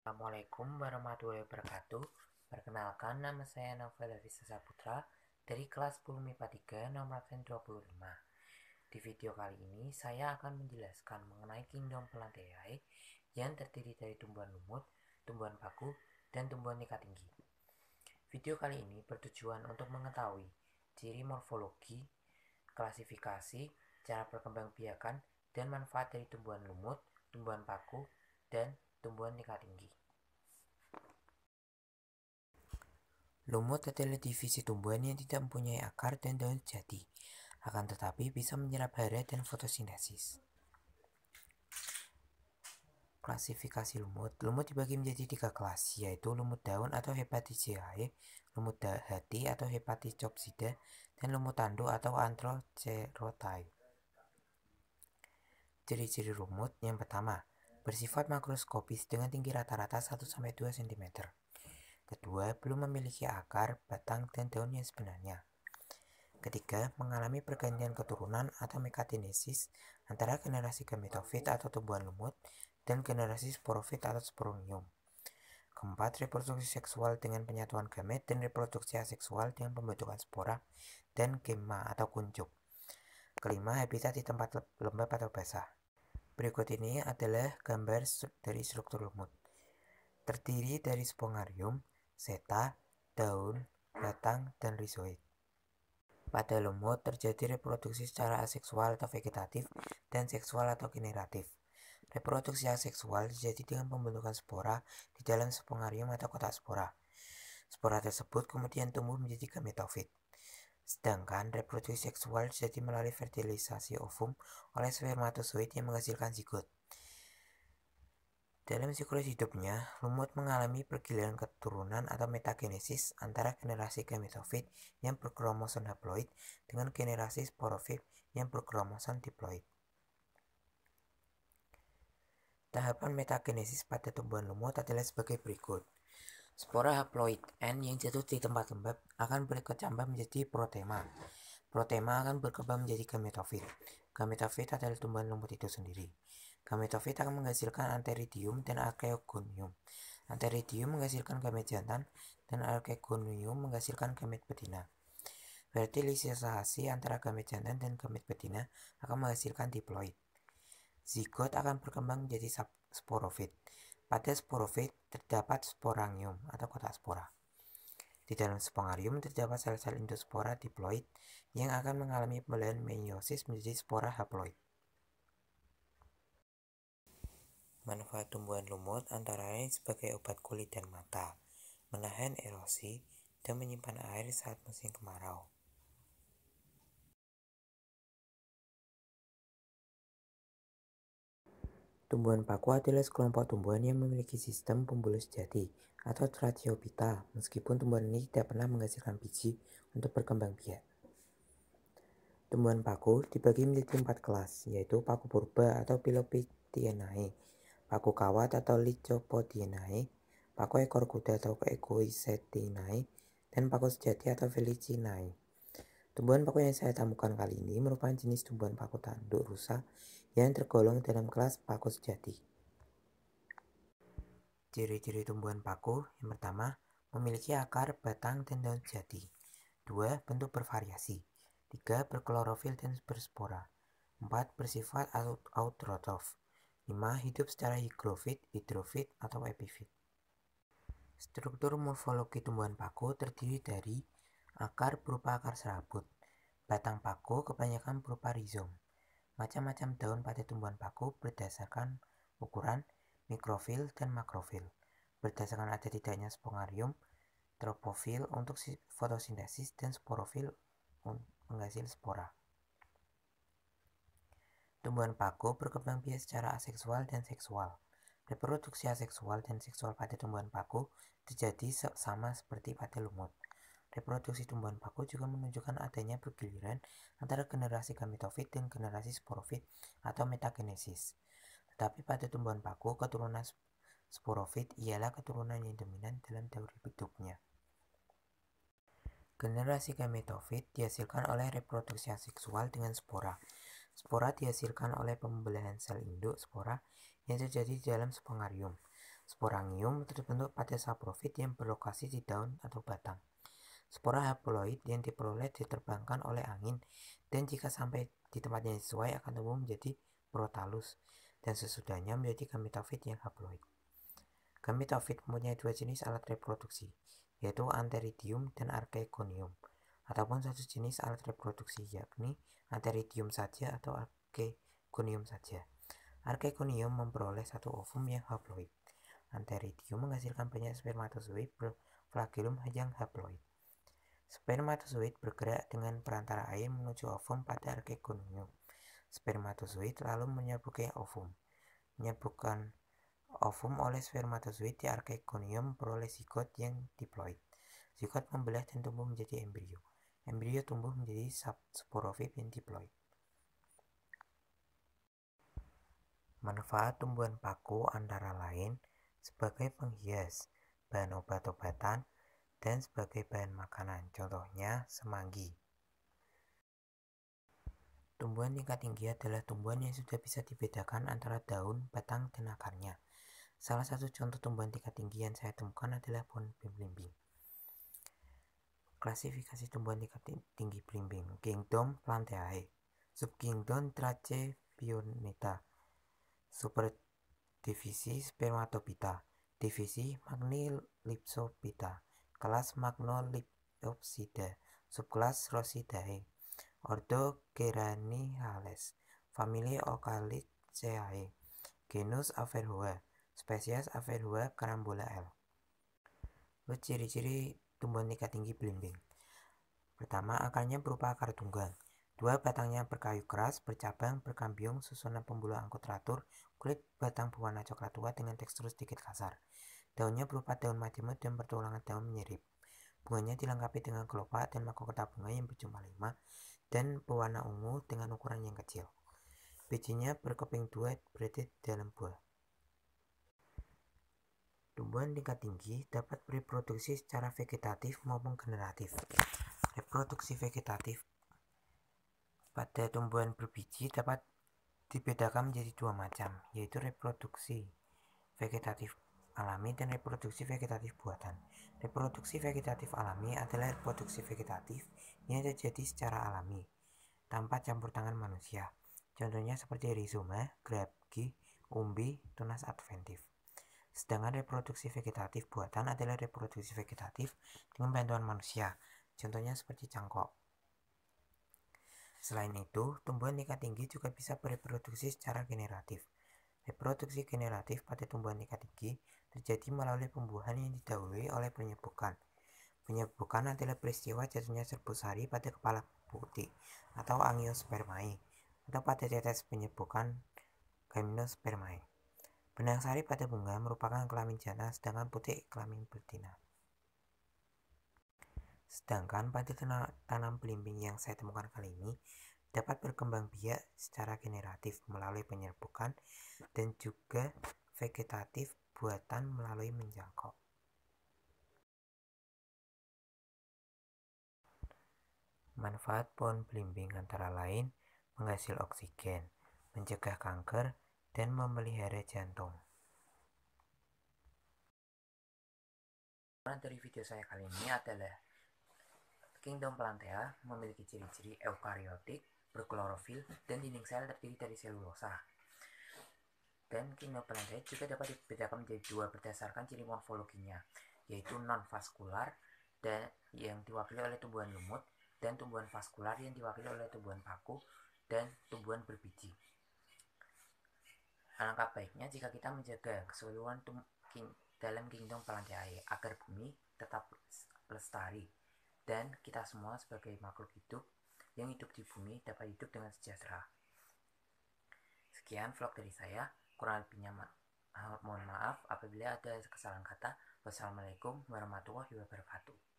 Assalamualaikum warahmatullahi wabarakatuh. Perkenalkan nama saya Nova Davisa Saputra dari kelas 10 MIPA 3 nomor 25. Di video kali ini saya akan menjelaskan mengenai kingdom plantae yang terdiri dari tumbuhan lumut, tumbuhan paku, dan tumbuhan tingkat tinggi. Video kali ini bertujuan untuk mengetahui ciri morfologi, klasifikasi, cara perkembangbiakan, dan manfaat dari tumbuhan lumut, tumbuhan paku, dan tumbuhan tingkat tinggi. Lumut adalah divisi tumbuhan yang tidak mempunyai akar dan daun jati, akan tetapi bisa menyerap hara dan fotosintesis. Klasifikasi lumut Lumut dibagi menjadi tiga kelas, yaitu lumut daun atau hepaticiae, lumut hati atau hepatichopsida, dan lumut tandu atau antrocerotai. Ciri-ciri lumut yang pertama, bersifat makroskopis dengan tinggi rata-rata 1-2 cm. Kedua, belum memiliki akar, batang, dan daunnya sebenarnya. Ketiga, mengalami pergantian keturunan atau mekatinesis antara generasi gametofit atau tumbuhan lumut dan generasi sporofit atau sporonium. Keempat, reproduksi seksual dengan penyatuan gamet dan reproduksi aseksual dengan pembentukan spora dan gema atau kuncup. Kelima, habitat di tempat lembab atau basah. Berikut ini adalah gambar dari struktur lumut. Terdiri dari spongarium, seta, daun, batang, dan rhizoid. Pada lumut terjadi reproduksi secara aseksual atau vegetatif dan seksual atau generatif. Reproduksi aseksual terjadi dengan pembentukan spora di dalam spongarium atau kotak spora. Spora tersebut kemudian tumbuh menjadi gametofit. Sedangkan reproduksi seksual terjadi melalui fertilisasi ovum oleh spermatozoid yang menghasilkan zigot. Dalam siklus hidupnya, lumut mengalami pergiliran keturunan atau metagenesis antara generasi gametofit yang berkromosom haploid dengan generasi sporofit yang berkromosom diploid. Tahapan metagenesis pada tumbuhan lumut adalah sebagai berikut. Spora haploid N yang jatuh di tempat lembab akan berkecambah menjadi protema. Protema akan berkembang menjadi gametofit. Gametofit adalah tumbuhan lumut itu sendiri. Gametofit akan menghasilkan anteridium dan archegonium. Anteridium menghasilkan gamet jantan dan archegonium menghasilkan gamet betina. Fertilisasi antara gamet jantan dan gamet betina akan menghasilkan diploid. Zigot akan berkembang menjadi sporofit. Pada sporofit terdapat sporangium atau kotak spora. Di dalam sporangium terdapat sel-sel spora diploid yang akan mengalami pembelahan meiosis menjadi spora haploid. Manfaat tumbuhan lumut antara lain sebagai obat kulit dan mata, menahan erosi, dan menyimpan air saat musim kemarau. Tumbuhan paku adalah sekelompok tumbuhan yang memiliki sistem pembuluh sejati atau tratiobital, meskipun tumbuhan ini tidak pernah menghasilkan biji untuk berkembang biak. Tumbuhan paku dibagi menjadi empat kelas, yaitu paku purba atau Pilopitienae, paku kawat atau Lycopodienae, paku ekor kuda atau Equisetinae, dan paku sejati atau Felicinae. Tumbuhan paku yang saya temukan kali ini merupakan jenis tumbuhan paku tanduk rusa yang tergolong dalam kelas paku sejati. Ciri-ciri tumbuhan paku yang pertama memiliki akar, batang, dan daun sejati. Dua, bentuk bervariasi. Tiga, berklorofil dan berspora. Empat, bersifat autotrof. Lima, hidup secara hidrofit, hidrofit, atau epifit. Struktur morfologi tumbuhan paku terdiri dari akar berupa akar serabut, batang paku kebanyakan berupa rizom, Macam-macam daun pada tumbuhan paku berdasarkan ukuran mikrofil dan makrofil. Berdasarkan ada tidaknya spongarium, tropofil untuk fotosintesis dan sporofil menghasil spora. Tumbuhan paku berkembang biak secara aseksual dan seksual. Reproduksi aseksual dan seksual pada tumbuhan paku terjadi sama seperti pada lumut. Reproduksi tumbuhan paku juga menunjukkan adanya pergiliran antara generasi gametofit dan generasi sporofit atau metagenesis. Tetapi pada tumbuhan paku keturunan sporofit ialah keturunan yang dominan dalam teori hidupnya. Generasi gametofit dihasilkan oleh reproduksi seksual dengan spora. Spora dihasilkan oleh pembelahan sel induk spora yang terjadi di dalam sporangium. Sporangium terbentuk pada saprofit yang berlokasi di daun atau batang. Spora haploid yang diperoleh diterbangkan oleh angin dan jika sampai di tempat yang sesuai akan tumbuh menjadi protalus dan sesudahnya menjadi gametofit yang haploid. Gametofit mempunyai dua jenis alat reproduksi, yaitu anteridium dan arkekonium ataupun satu jenis alat reproduksi yakni anteridium saja atau arkekonium saja. Arkekonium memperoleh satu ovum yang haploid. Anteridium menghasilkan banyak spermatozoid berflagellum yang haploid. Spermatozoid bergerak dengan perantara air menuju ovum pada arkekonium. Spermatozoid lalu menyabuki ovum. Menyebutkan ovum oleh spermatozoid di archegonium peroleh zigot yang diploid. Zigot membelah dan tumbuh menjadi embrio. Embrio tumbuh menjadi subsporofit yang diploid. Manfaat tumbuhan paku antara lain sebagai penghias, bahan obat-obatan, dan sebagai bahan makanan, contohnya semanggi. Tumbuhan tingkat tinggi adalah tumbuhan yang sudah bisa dibedakan antara daun, batang, dan akarnya. Salah satu contoh tumbuhan tingkat tinggi yang saya temukan adalah pohon belimbing. Klasifikasi tumbuhan tingkat tinggi belimbing Kingdom Plantae Subkingdom Trachyphytonita Superdivisi Spermatophyta Divisi Magnilipsophyta kelas Magnolipopsida, subkelas Rosidae, ordo Geranihales, famili Ocaliceae, genus Averhoa, spesies Averhoa carambola L. Ciri-ciri tumbuhan tingkat tinggi belimbing. Pertama, akarnya berupa akar tunggang. Dua, batangnya berkayu keras, bercabang, berkambium, susunan pembuluh angkut teratur, kulit batang berwarna coklat tua dengan tekstur sedikit kasar. Daunnya berupa daun majemuk dan bertulangan daun menyirip. Bunganya dilengkapi dengan kelopak dan mahkota bunga yang berjumlah lima dan pewarna ungu dengan ukuran yang kecil. Bijinya berkeping dua berada di dalam buah. Tumbuhan tingkat tinggi dapat bereproduksi secara vegetatif maupun generatif. Reproduksi vegetatif pada tumbuhan berbiji dapat dibedakan menjadi dua macam, yaitu reproduksi vegetatif alami dan reproduksi vegetatif buatan. Reproduksi vegetatif alami adalah reproduksi vegetatif yang terjadi secara alami, tanpa campur tangan manusia. Contohnya seperti rizoma, grabgi, umbi, tunas adventif. Sedangkan reproduksi vegetatif buatan adalah reproduksi vegetatif dengan bantuan manusia, contohnya seperti cangkok. Selain itu, tumbuhan tingkat tinggi juga bisa bereproduksi secara generatif. Reproduksi generatif pada tumbuhan tingkat tinggi terjadi melalui pembuahan yang didahului oleh penyebukan. Penyebukan adalah peristiwa jatuhnya serbuk sari pada kepala putih atau angiospermae atau pada tetes penyebukan gaminospermae. Benang sari pada bunga merupakan kelamin jantan sedangkan putih kelamin betina. Sedangkan pada tanam belimbing yang saya temukan kali ini dapat berkembang biak secara generatif melalui penyerbukan dan juga vegetatif buatan melalui menjangkau. Manfaat pohon belimbing antara lain menghasil oksigen, mencegah kanker, dan memelihara jantung. dari video saya kali ini adalah Kingdom Plantea memiliki ciri-ciri eukariotik, berklorofil, dan dinding sel terdiri dari selulosa dan kinoplantoid juga dapat dibedakan menjadi dua berdasarkan ciri morfologinya, yaitu non-vaskular dan yang diwakili oleh tumbuhan lumut dan tumbuhan vaskular yang diwakili oleh tumbuhan paku dan tumbuhan berbiji. Alangkah baiknya jika kita menjaga keseluruhan king dalam kingdom air agar bumi tetap lestari dan kita semua sebagai makhluk hidup yang hidup di bumi dapat hidup dengan sejahtera. Sekian vlog dari saya kurang lebih ah, ma, Mohon maaf apabila ada kesalahan kata. Wassalamualaikum warahmatullahi wabarakatuh.